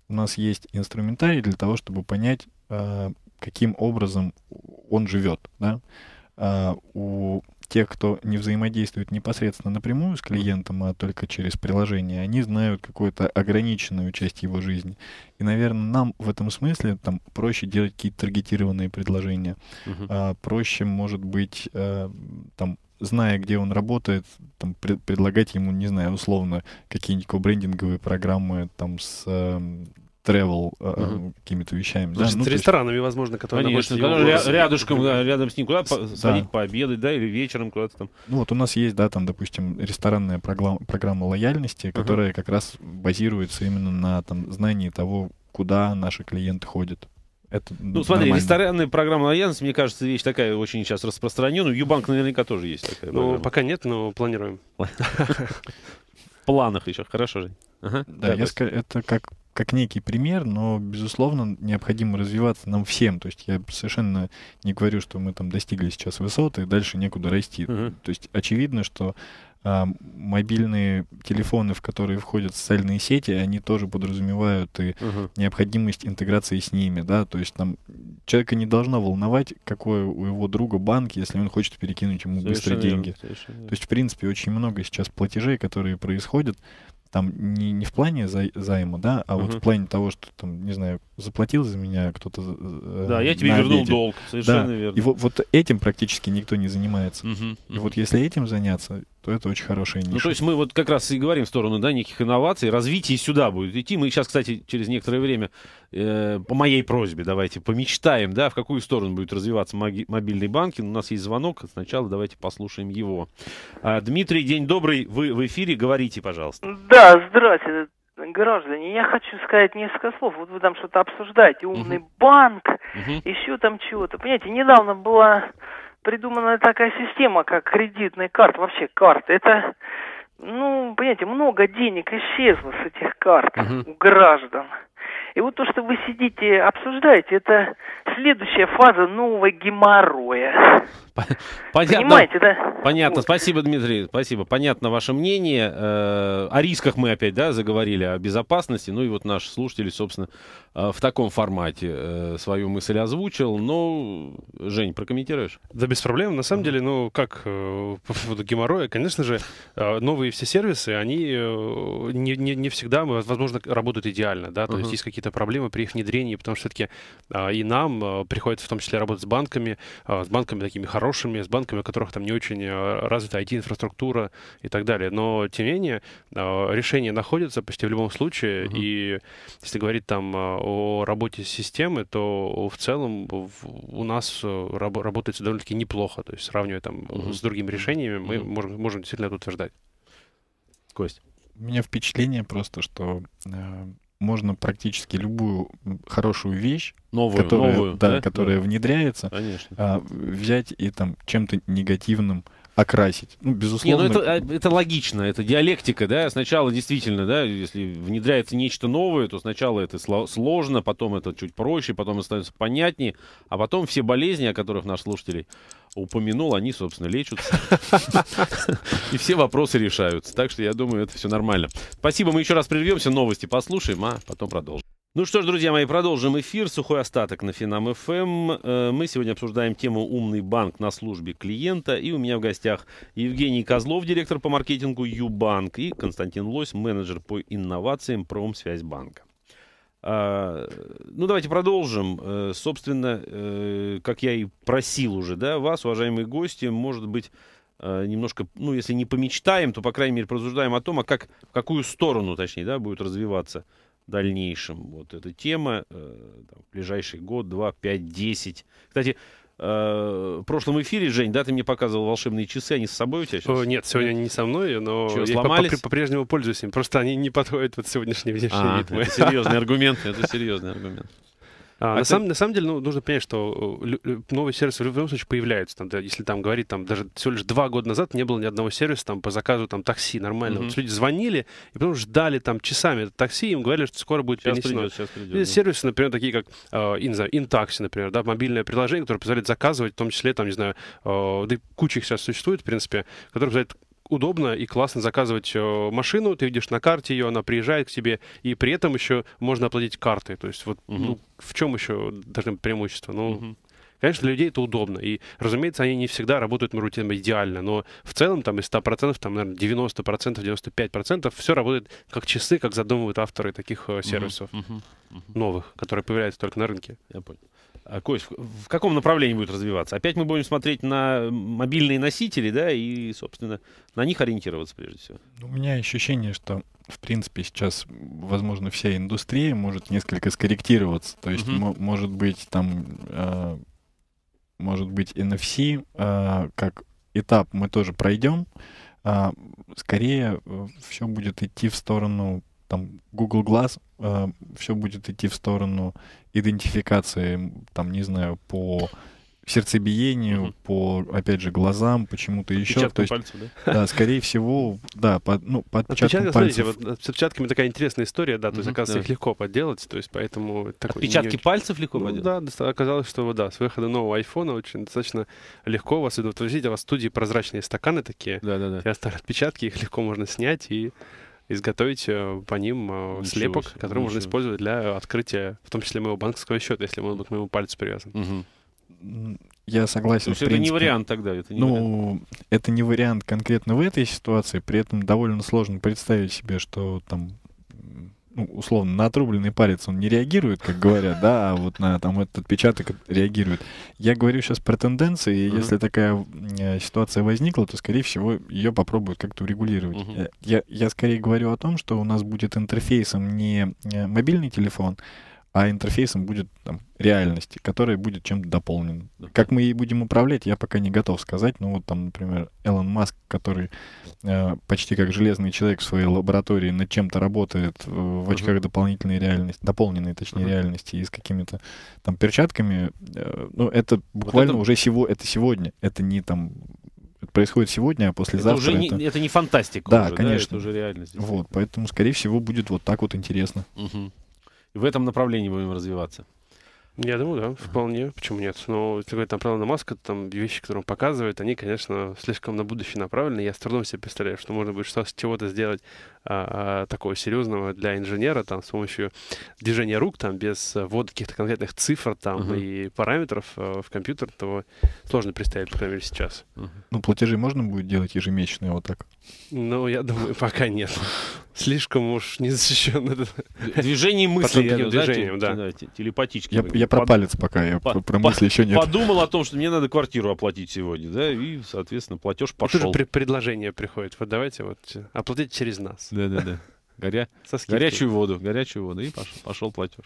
у нас есть инструментарий для того, чтобы понять, э, каким образом он живет. Да? Э, у тех, кто не взаимодействует непосредственно напрямую с клиентом, а только через приложение, они знают какую-то ограниченную часть его жизни. И, наверное, нам в этом смысле там проще делать какие-то таргетированные предложения. Угу. А, проще, может быть, а, там зная, где он работает, там, пред, предлагать ему, не знаю, условно, какие-нибудь брендинговые программы там с э, travel э, угу. какими-то вещами. Значит, да? ну, с ресторанами, есть... возможно, которые Конечно, находятся его... рядышком, да, рядом с ним куда по- да. пообедать, да, или вечером куда-то там. Ну вот у нас есть, да, там, допустим, ресторанная программа, программа лояльности, угу. которая как раз базируется именно на там знании того, куда наши клиенты ходят. Это ну, смотри, нормально. ресторанная программа Альянс, мне кажется, вещь такая очень сейчас распространенная. Юбанк наверняка тоже есть такая. Ну, пока нет, но планируем. В планах еще, хорошо, Жень. Да, я ск... это как, как некий пример, но, безусловно, необходимо развиваться нам всем. То есть я совершенно не говорю, что мы там достигли сейчас высоты, и дальше некуда расти. Угу. То есть очевидно, что а, мобильные телефоны, в которые входят социальные сети, они тоже подразумевают и угу. необходимость интеграции с ними, да, то есть там человека не должно волновать, какой у его друга банк, если он хочет перекинуть ему совершенно быстро деньги. Верно, верно. То есть, в принципе, очень много сейчас платежей, которые происходят, там не, не в плане за, займа, да, а угу. вот в плане того, что там, не знаю, заплатил за меня кто-то. Э, да, я э, тебе обеде. вернул долг, совершенно да. верно. И вот, вот этим практически никто не занимается. Угу, угу. И вот если этим заняться, то это очень хорошая ниша. Ну, то есть мы вот как раз и говорим в сторону да, неких инноваций, развитие сюда будет идти. Мы сейчас, кстати, через некоторое время, э, по моей просьбе, давайте помечтаем, да, в какую сторону будет развиваться мобильный банкинг. У нас есть звонок, сначала давайте послушаем его. А, Дмитрий, день добрый, вы в эфире, говорите, пожалуйста. Да, здравствуйте, граждане. Я хочу сказать несколько слов. Вот вы там что-то обсуждаете, умный угу. банк, угу. еще там чего-то. Понимаете, недавно была придумана такая система, как кредитная карта, вообще карты Это, ну, понимаете, много денег исчезло с этих карт угу. у граждан. И вот то, что вы сидите, обсуждаете, это следующая фаза нового геморроя. Понятно. Понимаете, да? Понятно. Спасибо, Дмитрий. Спасибо. Понятно ваше мнение. Э, о рисках мы опять, да, заговорили, о безопасности. Ну и вот наши слушатели, собственно, э, в таком формате э, свою мысль озвучил. Но, ну, Жень, прокомментируешь? Да, без проблем. На самом деле, ну, как по поводу геморроя, конечно же, новые все сервисы, они не, не, не всегда, возможно, работают идеально, да, то uh-huh. есть есть какие-то проблемы при их внедрении, потому что все-таки а, и нам приходится в том числе работать с банками, а, с банками такими хорошими, хорошими, с банками, у которых там не очень э, развита IT-инфраструктура и так далее. Но, тем не менее, э, решение находится почти в любом случае. Uh-huh. И если говорить там э, о работе системы, то в целом у нас раб- работает довольно-таки неплохо. То есть, сравнивая там uh-huh. с другими решениями, мы uh-huh. можем, можем действительно это утверждать. Кость. У меня впечатление просто, что можно практически любую хорошую вещь, новую, которая, новую, да, да? которая да. внедряется, А, взять и там чем-то негативным окрасить. Ну, безусловно. Не, ну это, а, это логично, это диалектика, да. Сначала действительно, да, если внедряется нечто новое, то сначала это сложно, потом это чуть проще, потом это становится понятнее, а потом все болезни, о которых наш слушатель упомянул, они, собственно, лечатся. И все вопросы решаются. Так что я думаю, это все нормально. Спасибо, мы еще раз прервемся, новости послушаем, а потом продолжим. Ну что ж, друзья мои, продолжим эфир. Сухой остаток на Финам ФМ. Эм. Э, мы сегодня обсуждаем тему «Умный банк на службе клиента». И у меня в гостях Евгений Козлов, директор по маркетингу Юбанк, и Константин Лось, менеджер по инновациям Промсвязьбанка. А, ну, давайте продолжим. Э, собственно, э, как я и просил уже, да, вас, уважаемые гости, может быть, немножко, ну, если не помечтаем, то, по крайней мере, прозуждаем о том, а как, в какую сторону, точнее, да, будет развиваться дальнейшем. Вот эта тема э, там, в ближайший год, два, пять, десять. Кстати, э, в прошлом эфире, Жень, да, ты мне показывал волшебные часы, они с собой у тебя сейчас? О, нет, сегодня они не со мной, но Чего, я сломались? по-прежнему пользуюсь им. Просто они не подходят под сегодняшний внешний а, вид. Это серьезный аргумент, это серьезный аргумент. А, а, на, ты... сам, на самом деле, ну, нужно понять, что э, новые сервисы в любом случае появляются. Там, да, если там говорить, там даже всего лишь два года назад не было ни одного сервиса там по заказу там такси нормально. Mm-hmm. Вот люди звонили и потом ждали там часами это такси, им говорили, что скоро будет сейчас перенесено. Придет, сейчас придет, да. Сервисы, например, такие как, э, не например, да, мобильное приложение, которое позволяет заказывать, в том числе, там, не знаю, э, да куча их сейчас существует, в принципе, которое позволяет удобно и классно заказывать э, машину, ты видишь на карте ее, она приезжает к тебе, и при этом еще можно оплатить картой То есть вот угу. ну, в чем еще должны быть преимущества? Ну, угу. Конечно, для людей это удобно. И, разумеется, они не всегда работают на рутином идеально, но в целом там из 100%, там, наверное, 90%, 95% все работает как часы, как задумывают авторы таких э, сервисов uh новых, которые появляются только на рынке. Я понял. А, Кость, в каком направлении будет развиваться? Опять мы будем смотреть на мобильные носители, да, и, собственно, на них ориентироваться прежде всего. Ну, у меня ощущение, что, в принципе, сейчас, возможно, вся индустрия может несколько скорректироваться. То есть, угу. может быть, там, э, может быть, NFC э, а, как этап мы тоже пройдем. Э, скорее, э, все будет идти в сторону там Google Glass, э, все будет идти в сторону идентификации, там, не знаю, по сердцебиению, угу. по, опять же, глазам, почему-то еще. То есть, пальцев, да? Да, скорее всего, да, по, ну, по отпечаткам Отпечатки, пальцев. Смотрите, вот, э, с отпечатками такая интересная история, да, то есть, угу, оказывается, да. их легко подделать, то есть, поэтому... Такой, Отпечатки не... пальцев легко ну, подделать? Да, оказалось, что, да, с выхода нового айфона очень достаточно легко вас идут. Вы видите, у а вас в студии прозрачные стаканы такие, да, да, да. и оставили отпечатки, их легко можно снять и изготовить э, по ним э, ничего слепок, себе, который можно использовать для открытия, в том числе моего банковского счета, если он будет к моему пальцу привязан. Угу. Я согласен. То есть это не вариант тогда? Это не ну, вариант. это не вариант конкретно в этой ситуации, при этом довольно сложно представить себе, что там ну, условно, на отрубленный палец он не реагирует, как говорят, да, а вот на там этот отпечаток реагирует. Я говорю сейчас про тенденции, и если такая э, ситуация возникла, то, скорее всего, ее попробуют как-то урегулировать. Э, я, я скорее говорю о том, что у нас будет интерфейсом не э, мобильный телефон, а интерфейсом будет там, реальность, которая будет чем-то дополнена. Как мы ей будем управлять, я пока не готов сказать. Но ну, вот там, например, Элон Маск, который э, почти как железный человек в своей лаборатории над чем-то работает э, в очках uh-huh. дополнительной реальности, дополненной, точнее, uh-huh. реальности и с какими-то там перчатками. Э, ну, это буквально вот это... уже сего, это сегодня, это не там это происходит сегодня, а послезавтра. Это, уже это... Не, это не фантастика. Да, уже, конечно. Да, это уже реальность. Вот, поэтому, скорее всего, будет вот так вот интересно. Угу в этом направлении будем развиваться. Я думаю, да, вполне. Почему нет? Но если говорить там про Илона Маска, то там вещи, которые он показывает, они, конечно, слишком на будущее направлены. Я с трудом себе представляю, что можно будет что-то с чего-то сделать а, такого серьезного для инженера, там, с помощью движения рук, там, без ввода каких-то конкретных цифр, там, угу. и параметров э, в компьютер, то сложно представить, по крайней мере, сейчас. Угу. Ну, платежи можно будет делать ежемесячные вот так? Ну, я думаю, пока нет. Слишком уж не защищен. Движение мысли. движением, да, да. Телепатически. Я, про палец пока, я про мысли еще нет. Подумал о том, что мне надо квартиру оплатить сегодня, да, и, соответственно, платеж пошел. Тут предложение приходит. Вот давайте вот оплатить через нас. Да-да-да. Горя... Горячую воду, горячую воду. И пошел, пошел платеж.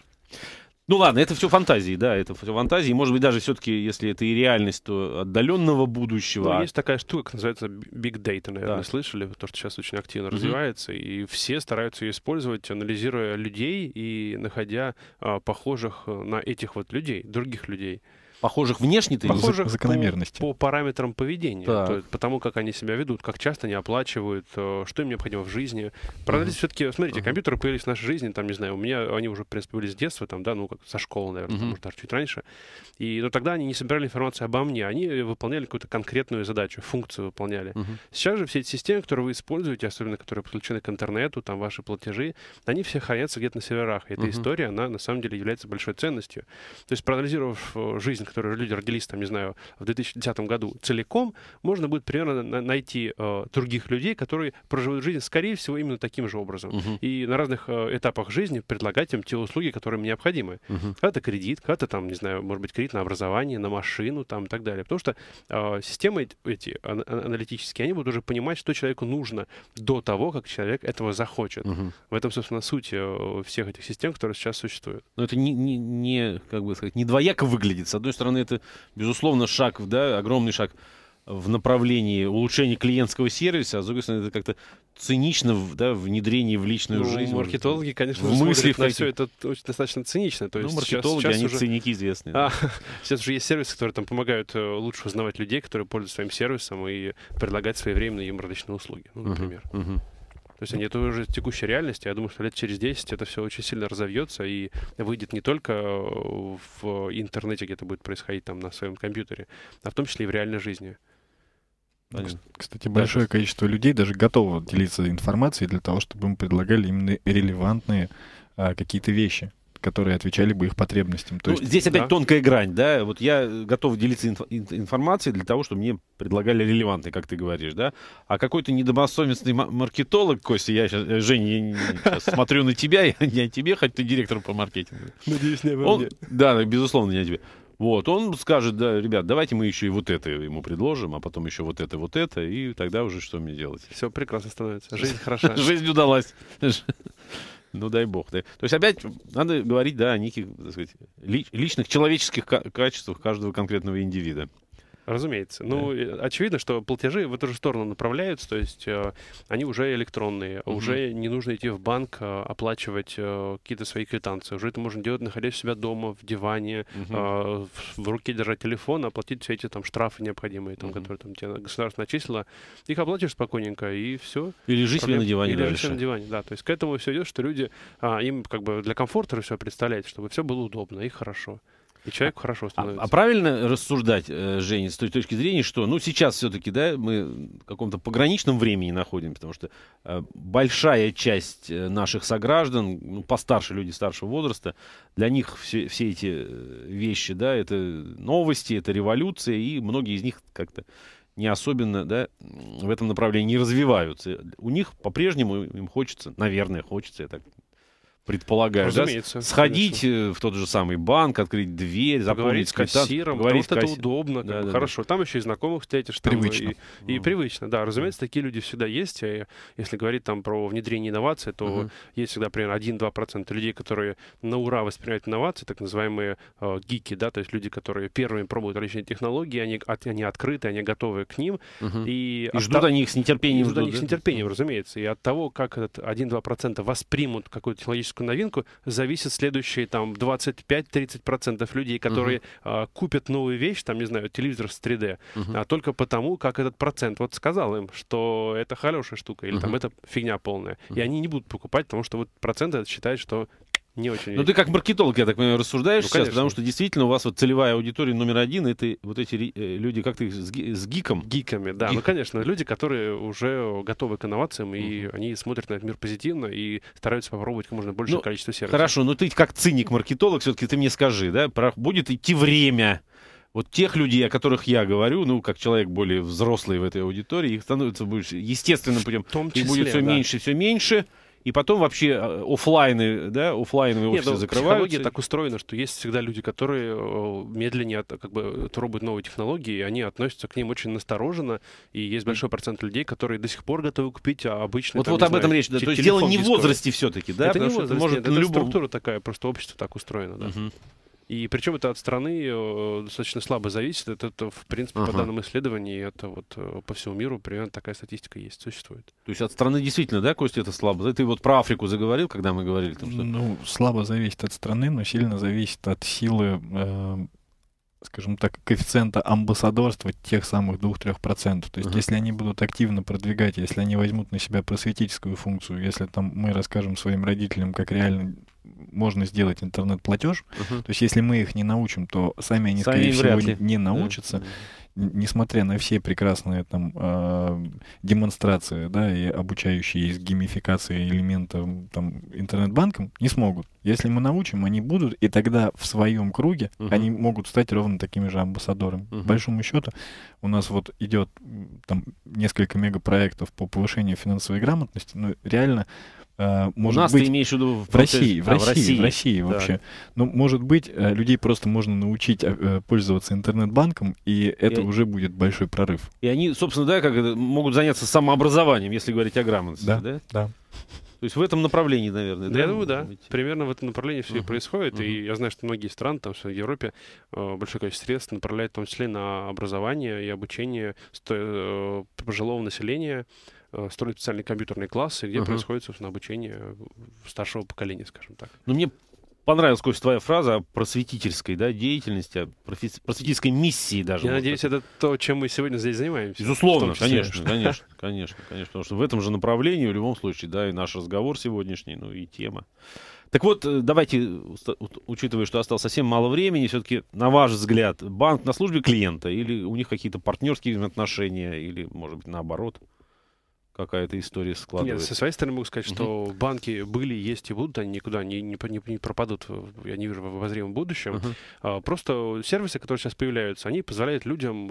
Ну ладно, это все фантазии, да, это все фантазии. Может быть, даже все-таки, если это и реальность, то отдаленного будущего. Ну, есть такая штука, называется Big Data, наверное, да. слышали, то, что сейчас очень активно mm-hmm. развивается, и все стараются ее использовать, анализируя людей и находя а, похожих э, на этих вот людей, других людей. Похожих внешне-то Похожих закономерностей. По, по параметрам поведения. Да. То, по как они себя ведут, как часто они оплачивают, э, что им необходимо в жизни. Проанализировать mm-hmm. все-таки, смотрите, mm-hmm. компьютеры появились в нашей жизни, там, не знаю, у меня они уже, в принципе, были с детства, там, да, ну, как со школы, наверное, mm-hmm. может, даже чуть раньше. И, но тогда они не собирали информацию обо мне, они выполняли какую-то конкретную задачу, функцию выполняли. Mm-hmm. Сейчас же все эти системы, которые вы используете, особенно которые подключены к интернету, там, ваши платежи, они все хранятся где-то на серверах. И эта mm-hmm. история, она, на самом деле, является большой ценностью. То есть, проанализировав э, жизнь песен, которые люди родились, там, не знаю, в 2010 году целиком, можно будет примерно найти э, других людей, которые проживают жизнь, скорее всего, именно таким же образом. Угу. И на разных э, этапах жизни предлагать им те услуги, которые им необходимы. Угу. Когда-то кредит, когда-то, там, не знаю, может быть, кредит на образование, на машину, там, и так далее. Потому что э, системы эти ан- аналитические, они будут уже понимать, что человеку нужно до того, как человек этого захочет. Угу. В этом, собственно, суть э, всех этих систем, которые сейчас существуют. Но это не, не, не как бы сказать, не двояко выглядит. С одной стороны, это, безусловно, шаг, да, огромный шаг в направлении улучшения клиентского сервиса, а с другой стороны, это как-то цинично да, внедрение в личную ну, жизнь. Маркетологи, конечно, в мысли на все это очень достаточно цинично. То ну, есть ну, маркетологи, сейчас, сейчас они уже... циники известные. А, сейчас уже есть сервисы, которые там помогают э, лучше узнавать людей, которые пользуются своим сервисом и предлагать своевременные им различные услуги, ну, например. Uh-huh, uh-huh. То есть они это уже текущей реальности. Я думаю, что лет через 10 это все очень сильно разовьется и выйдет не только э, в интернете, где это будет происходить там на своем компьютере, а в том числе и в реальной жизни. Кстати, большое да, количество людей даже готово делиться информацией для того, чтобы им предлагали именно релевантные а, какие-то вещи которые отвечали бы их потребностям. То ну, есть, здесь опять да? тонкая грань, да? Вот я э, готов делиться инф информацией для того, чтобы мне предлагали релевантные, как ты говоришь, да? А какой-то недобросовестный маркетолог, Костя, я сейчас, э, Женя, я, сейчас смотрю на тебя, я не тебе, хоть ты директор по маркетингу. Надеюсь, не обо Да, безусловно, не тебе. Вот, он скажет, да, ребят, давайте мы еще и вот это ему предложим, а потом еще вот это, вот это, и тогда уже что мне делать? Все прекрасно становится. Жизнь хороша. Жизнь удалась. Ну, дай бог. Да. То есть опять надо говорить, да, о неких, так сказать, личных человеческих качествах каждого конкретного индивида. Разумеется. Ну, да. Ну, очевидно, что платежи в эту же сторону направляются, то есть э, они уже электронные, угу. уже не нужно идти в банк, э, оплачивать э, какие-то свои квитанции. Уже это можно делать, находясь у себя дома, в диване, угу. э, в, в руке держать телефон, оплатить все эти там штрафы необходимые, там, угу. которые там тебе государство начислило. Их оплатишь спокойненько, и все. И лежи себе на диване. И лежи себе на диване, да. То есть к этому все идет, что люди, э, им как бы для комфорта все представляют, чтобы все было удобно и хорошо. И человек хорошо становится. А, а правильно рассуждать, э, Женя, с той точки зрения, что, ну, сейчас все-таки, да, мы в каком-то пограничном времени находим, потому что э, большая часть э, наших сограждан, ну, постарше люди старшего возраста, для них все, все эти вещи, да, это новости, это революция, и многие из них как-то не особенно да, в этом направлении не развиваются. У них по-прежнему им хочется, наверное, хочется, я так предполагаю, да? сходить конечно. Э, в тот же самый банк, открыть дверь, поговорить с кассиром, говорить да, вот касс... это удобно, да, да, хорошо. Да. Там еще и знакомых встретишь, привычно. Там, и, и привычно, да. Разумеется, такие люди всегда есть. И если говорить там про внедрение инноваций, то uh-huh. есть всегда примерно 1-2% людей, которые на ура воспринимают инновации, так называемые э, гики, да, то есть люди, которые первыми пробуют различные технологии, они, от, они открыты, они готовы к ним. Uh-huh. И, и ждут от... они их с нетерпением. И ждут, ждут они их с нетерпением, разумеется. И от того, как этот 1-2% воспримут какую-то технологическую техническую новинку зависит следующие там 25-30% людей, которые uh-huh. купят новую вещь, там, не знаю, телевизор с 3D, uh-huh. а только потому, как этот процент вот сказал им, что это хорошая штука или uh-huh. там это фигня полная. Uh-huh. И они не будут покупать, потому что вот процент считает, что не очень. Ну, ты как маркетолог, я так понимаю, рассуждаешь ну, сейчас, потому что действительно у вас вот целевая аудитория номер один, это вот эти э, люди, как ты их, с, ги с гиком? Гиками, да. Гик. Ну, конечно, люди, которые уже готовы к инновациям, mm -hmm. и они смотрят на этот мир позитивно и стараются попробовать как можно больше ну, количество сервисов. Хорошо, но ты как циник-маркетолог, все-таки ты мне скажи, да, про... будет идти время, вот тех людей, о которых я говорю, ну, как человек более взрослый в этой аудитории, их становится будет естественным путем. В том числе, их будет все да. меньше, все меньше и потом вообще э, офлайны, да, офлайновые офисы Нет, ну, закрываются. Психология так устроена, что есть всегда люди, которые э, медленнее как бы пробуют новые технологии, и они относятся к ним очень настороженно, и есть большой процент людей, которые до сих пор готовы купить а обычный. Вот, там, вот об знаю, этом речь, да, то есть дело не в возрасте все-таки, да? Это Потому не возраст, может нет, это любом... структура такая, просто общество так устроено, да. Угу. И причем это от страны э, достаточно слабо зависит. Это, это в принципе, ага. по данным исследований, это вот э, по всему миру примерно такая статистика есть, существует. То есть от страны действительно, да, Костя, это слабо? Ты вот про Африку заговорил, когда мы говорили там, что... Ну, слабо зависит от страны, но сильно зависит от силы, э, скажем так, коэффициента амбассадорства тех самых 2-3%. То есть ага. если они будут активно продвигать, если они возьмут на себя просветительскую функцию, если там мы расскажем своим родителям, как реально можно сделать интернет-платеж. Угу. То есть, если мы их не научим, то сами они, сами скорее всего, ли. не научатся. Да. Несмотря на все прекрасные там э, демонстрации, да, и обучающие из геймификации элементов там интернет-банком, не смогут. Если мы научим, они будут, и тогда в своем круге угу. они могут стать ровно такими же амбассадорами. Угу. По большому счету, у нас вот идет там несколько мегапроектов по повышению финансовой грамотности, но реально Э, может У нас быть, ты имеешь в виду в, в России, в а, России, в России, в России да. вообще. Но ну, может быть э, людей просто можно научить э, пользоваться интернет-банком, и это и уже будет большой прорыв. И они, собственно, да, как могут заняться самообразованием, если говорить о грамотности, да? Да. да. То есть в этом направлении, наверное, да? да я думаю, да. Быть. Примерно в этом направлении все uh-huh. и происходит. Uh-huh. И я знаю, что многие страны, там, в Европе, большое количество средств направляют в том числе на образование и обучение пожилого населения, Э, строят специальные компьютерные классы, где uh-huh. происходит, собственно, обучение э, старшего поколения, скажем так. Ну, мне понравилась, Кость, твоя фраза о просветительской да, деятельности, о профи- просветительской миссии даже. Я надеюсь, сказать. это то, чем мы сегодня здесь занимаемся. Безусловно, числе, конечно, конечно, конечно, конечно. Потому что в этом же направлении, в любом случае, да, и наш разговор сегодняшний, ну и тема. Так вот, э, давайте, учитывая, что осталось совсем мало времени, все-таки, на ваш взгляд, банк на службе клиента или у них какие-то партнерские отношения, или, может быть, наоборот? — какая-то история складывается. Нет, со своей стороны могу сказать, что Uh -huh. банки были, есть и будут, они никуда не, не, не пропадут, я не вижу в обозримом будущем. Uh -huh. А, просто сервисы, которые сейчас появляются, они позволяют людям,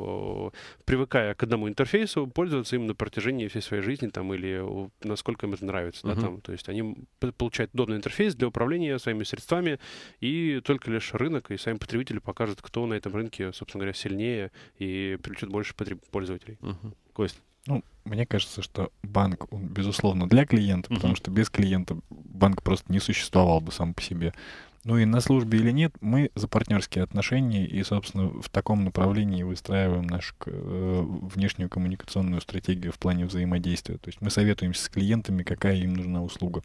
привыкая к одному интерфейсу, пользоваться им на протяжении всей своей жизни там, или насколько им это нравится. Uh -huh. Да, там. То есть они получают удобный интерфейс для управления своими средствами, и только лишь рынок и сами потребители покажут, кто на этом рынке, собственно говоря, сильнее и привлечет больше пользователей. Угу. Кость. Ну, мне кажется, что банк, он, безусловно, для клиента, потому mm-hmm. что без клиента банк просто не существовал бы сам по себе. Ну и на службе или нет, мы за партнерские отношения и, собственно, в таком направлении выстраиваем нашу э, внешнюю коммуникационную стратегию в плане взаимодействия. То есть мы советуемся с клиентами, какая им нужна услуга.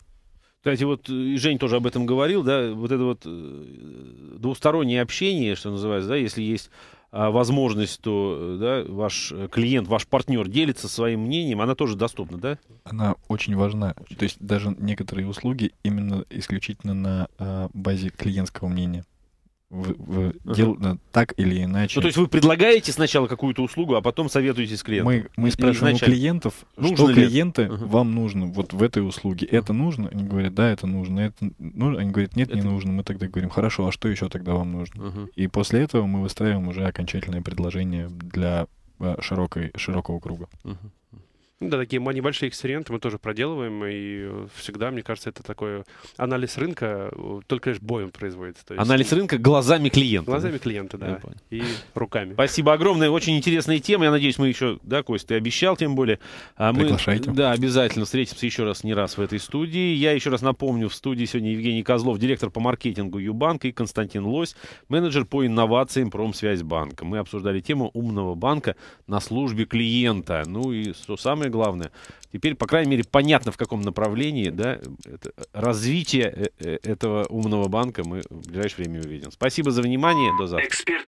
Кстати, вот э, Жень тоже об этом говорил, да, вот это вот э, двустороннее общение, что называется, да, если есть а, возможностью, э, да, ваш э, клиент, ваш партнер делится своим мнением, она тоже доступна, да? Она очень важна. Очень. То есть даже некоторые услуги именно исключительно на а, базе клиентского мнения в, в, uh-huh. дел, э, так или иначе. Ну, то есть вы предлагаете сначала какую-то услугу, а потом советуете с клиентом? Мы, мы спрашиваем изначально. у клиентов, нужно что ли? клиенты uh-huh. вам нужно вот в этой услуге. Это нужно? Они говорят, да, это нужно. Это ну, Они говорят, нет, это... не нужно. Мы тогда говорим, хорошо, а что еще тогда вам нужно? Uh-huh. И после этого мы выстраиваем уже окончательное предложение для э, широкой, широкого круга. Uh-huh. Ну да, такие небольшие эксперименты мы тоже проделываем, и э, всегда, мне кажется, это такой анализ рынка э, только лишь боем производится. То есть... Анализ рынка глазами клиента. Глазами да? клиента, да, и руками. Спасибо огромное, очень интересная тема, я надеюсь, мы еще, да, Кость, ты обещал, тем более. А мы, Приглашайте. Да, обязательно встретимся еще раз, не раз в этой студии. Я еще раз напомню, в студии сегодня Евгений Козлов, директор по маркетингу Юбанка, и Константин Лось, менеджер по инновациям Промсвязьбанка. Мы обсуждали тему умного банка на службе клиента. Ну и, что самое самое главное, теперь, по крайней мере, понятно, в каком направлении да, это, развитие э, э, этого умного банка мы в ближайшее время увидим. Спасибо за внимание. До завтра.